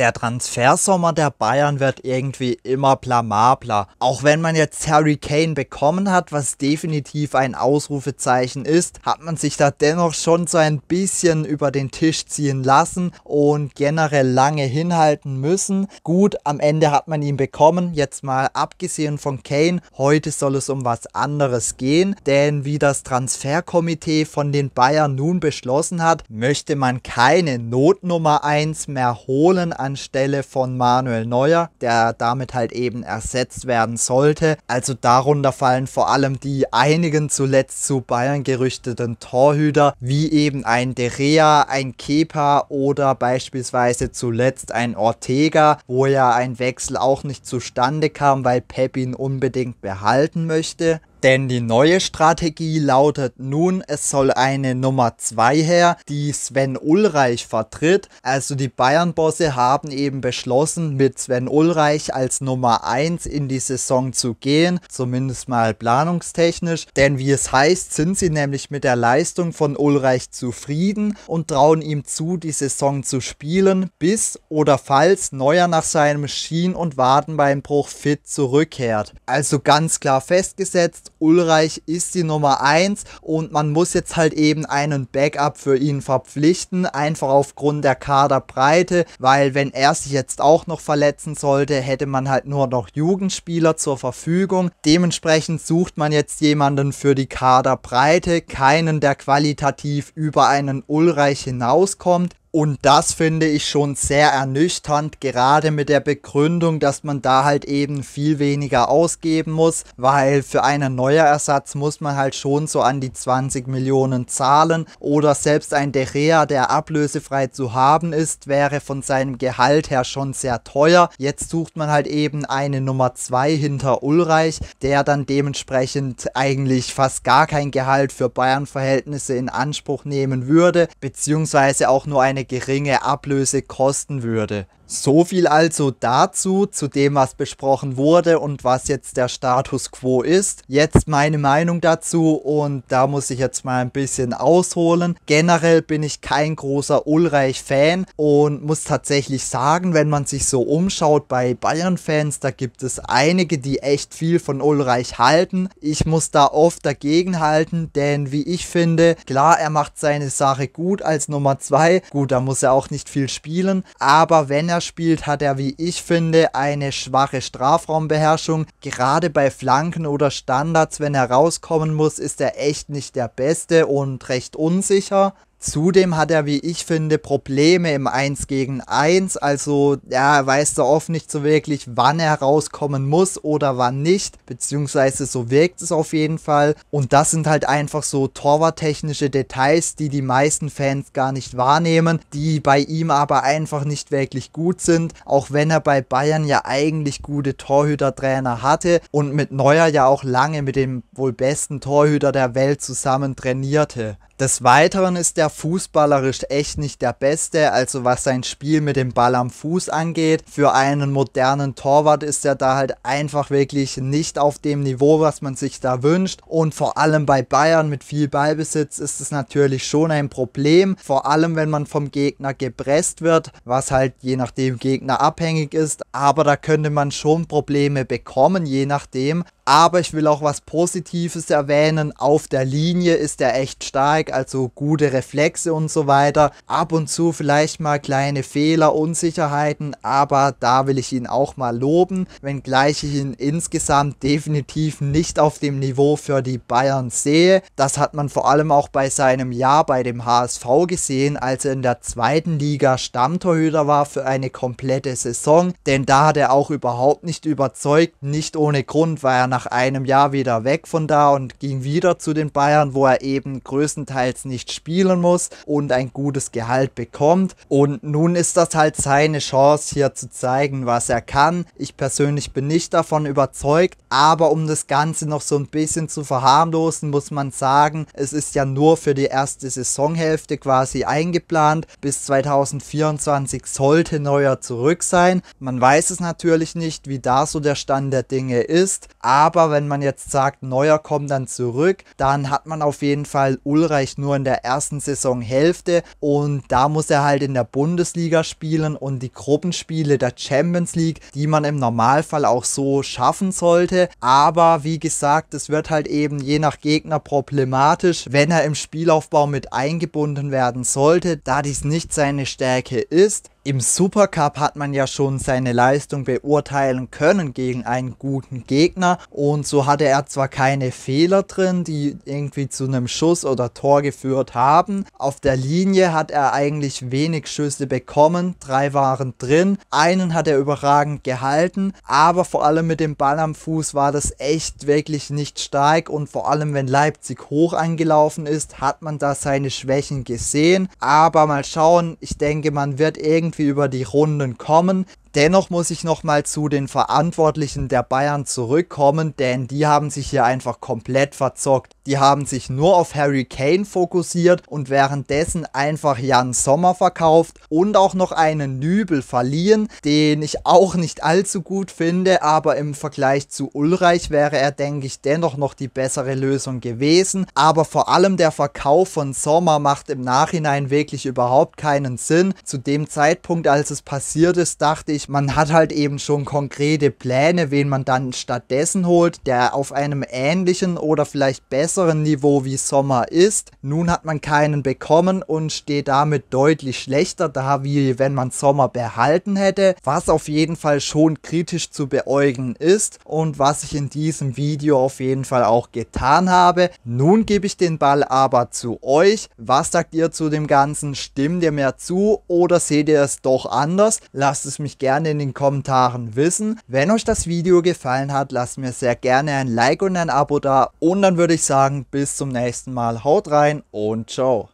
der Transfersommer der Bayern wird irgendwie immer blamabler. Auch wenn man jetzt Harry Kane bekommen hat, was definitiv ein Ausrufezeichen ist, hat man sich da dennoch schon so ein bisschen über den Tisch ziehen lassen und generell lange hinhalten müssen. Gut, am Ende hat man ihn bekommen. Jetzt mal abgesehen von Kane, heute soll es um was anderes gehen, denn wie das Transferkomitee von den Bayern nun beschlossen hat, möchte man keine Notnummer 1 mehr holen an anstelle von Manuel Neuer, der damit halt eben ersetzt werden sollte. Also darunter fallen vor allem die einigen zuletzt zu Bayern gerüchteten Torhüter, wie eben ein Derea, ein Kepa oder beispielsweise zuletzt ein Ortega, wo ja ein Wechsel auch nicht zustande kam, weil Pep ihn unbedingt behalten möchte. Denn die neue Strategie lautet nun, es soll eine Nummer 2 her, die Sven Ulreich vertritt. Also die Bayern-Bosse haben eben beschlossen, mit Sven Ulreich als Nummer 1 in die Saison zu gehen, zumindest mal planungstechnisch. Denn wie es heißt, sind sie nämlich mit der Leistung von Ulreich zufrieden und trauen ihm zu, die Saison zu spielen, bis oder falls Neuer nach seinem Schien- und Wadenbeinbruch fit zurückkehrt. Also ganz klar festgesetzt, Ulreich ist die Nummer 1 und man muss jetzt halt eben einen Backup für ihn verpflichten, einfach aufgrund der Kaderbreite, weil wenn er sich jetzt auch noch verletzen sollte, hätte man halt nur noch Jugendspieler zur Verfügung. Dementsprechend sucht man jetzt jemanden für die Kaderbreite, keinen, der qualitativ über einen Ulreich hinauskommt und das finde ich schon sehr ernüchternd, gerade mit der Begründung, dass man da halt eben viel weniger ausgeben muss, weil für einen Neuerersatz muss man halt schon so an die 20 Millionen zahlen oder selbst ein Derea, der ablösefrei zu haben ist, wäre von seinem Gehalt her schon sehr teuer. Jetzt sucht man halt eben eine Nummer 2 hinter Ulreich, der dann dementsprechend eigentlich fast gar kein Gehalt für Bayern-Verhältnisse in Anspruch nehmen würde, beziehungsweise auch nur eine eine geringe Ablöse kosten würde. So viel also dazu, zu dem, was besprochen wurde und was jetzt der Status quo ist. Jetzt meine Meinung dazu und da muss ich jetzt mal ein bisschen ausholen. Generell bin ich kein großer Ulreich-Fan und muss tatsächlich sagen, wenn man sich so umschaut bei Bayern-Fans, da gibt es einige, die echt viel von Ulreich halten. Ich muss da oft dagegen halten, denn wie ich finde, klar, er macht seine Sache gut als Nummer 2. Gut, da muss er auch nicht viel spielen, aber wenn er spielt, hat er, wie ich finde, eine schwache Strafraumbeherrschung. Gerade bei Flanken oder Standards, wenn er rauskommen muss, ist er echt nicht der Beste und recht unsicher. Zudem hat er, wie ich finde, Probleme im 1 gegen 1. Also ja, er weiß da oft nicht so wirklich, wann er rauskommen muss oder wann nicht. Beziehungsweise so wirkt es auf jeden Fall. Und das sind halt einfach so torwarttechnische Details, die die meisten Fans gar nicht wahrnehmen, die bei ihm aber einfach nicht wirklich gut sind. Auch wenn er bei Bayern ja eigentlich gute Torhütertrainer hatte und mit Neuer ja auch lange mit dem wohl besten Torhüter der Welt zusammen trainierte. Des Weiteren ist er fußballerisch echt nicht der Beste, also was sein Spiel mit dem Ball am Fuß angeht. Für einen modernen Torwart ist er da halt einfach wirklich nicht auf dem Niveau, was man sich da wünscht. Und vor allem bei Bayern mit viel Ballbesitz ist es natürlich schon ein Problem, vor allem wenn man vom Gegner gepresst wird, was halt je nachdem Gegner abhängig ist. Aber da könnte man schon Probleme bekommen, je nachdem. Aber ich will auch was Positives erwähnen. Auf der Linie ist er echt stark, also gute Reflexe und so weiter. Ab und zu vielleicht mal kleine Fehler, Unsicherheiten, aber da will ich ihn auch mal loben, wenngleich ich ihn insgesamt definitiv nicht auf dem Niveau für die Bayern sehe. Das hat man vor allem auch bei seinem Jahr bei dem HSV gesehen, als er in der zweiten Liga Stammtorhüter war für eine komplette Saison. Denn da hat er auch überhaupt nicht überzeugt, nicht ohne Grund, weil er nach nach einem Jahr wieder weg von da und ging wieder zu den Bayern, wo er eben größtenteils nicht spielen muss und ein gutes Gehalt bekommt. Und nun ist das halt seine Chance, hier zu zeigen, was er kann. Ich persönlich bin nicht davon überzeugt, aber um das Ganze noch so ein bisschen zu verharmlosen, muss man sagen, es ist ja nur für die erste Saisonhälfte quasi eingeplant. Bis 2024 sollte Neuer zurück sein. Man weiß es natürlich nicht, wie da so der Stand der Dinge ist, aber aber wenn man jetzt sagt, Neuer kommt dann zurück, dann hat man auf jeden Fall Ulreich nur in der ersten Saisonhälfte und da muss er halt in der Bundesliga spielen und die Gruppenspiele der Champions League, die man im Normalfall auch so schaffen sollte. Aber wie gesagt, es wird halt eben je nach Gegner problematisch, wenn er im Spielaufbau mit eingebunden werden sollte, da dies nicht seine Stärke ist im Supercup hat man ja schon seine Leistung beurteilen können gegen einen guten Gegner und so hatte er zwar keine Fehler drin, die irgendwie zu einem Schuss oder Tor geführt haben. Auf der Linie hat er eigentlich wenig Schüsse bekommen, drei waren drin, einen hat er überragend gehalten, aber vor allem mit dem Ball am Fuß war das echt wirklich nicht stark und vor allem wenn Leipzig hoch angelaufen ist, hat man da seine Schwächen gesehen, aber mal schauen, ich denke, man wird irgendwie irgendwie über die Runden kommen. Dennoch muss ich nochmal zu den Verantwortlichen der Bayern zurückkommen, denn die haben sich hier einfach komplett verzockt. Die haben sich nur auf Harry Kane fokussiert und währenddessen einfach Jan Sommer verkauft und auch noch einen Nübel verliehen, den ich auch nicht allzu gut finde, aber im Vergleich zu Ulreich wäre er, denke ich, dennoch noch die bessere Lösung gewesen. Aber vor allem der Verkauf von Sommer macht im Nachhinein wirklich überhaupt keinen Sinn. Zu dem Zeitpunkt, als es passiert ist, dachte ich, nicht. Man hat halt eben schon konkrete Pläne, wen man dann stattdessen holt, der auf einem ähnlichen oder vielleicht besseren Niveau wie Sommer ist. Nun hat man keinen bekommen und steht damit deutlich schlechter da, wie wenn man Sommer behalten hätte, was auf jeden Fall schon kritisch zu beäugen ist und was ich in diesem Video auf jeden Fall auch getan habe. Nun gebe ich den Ball aber zu euch. Was sagt ihr zu dem Ganzen? Stimmt ihr mir zu oder seht ihr es doch anders? Lasst es mich gerne gerne in den Kommentaren wissen. Wenn euch das Video gefallen hat, lasst mir sehr gerne ein Like und ein Abo da. Und dann würde ich sagen, bis zum nächsten Mal. Haut rein und ciao.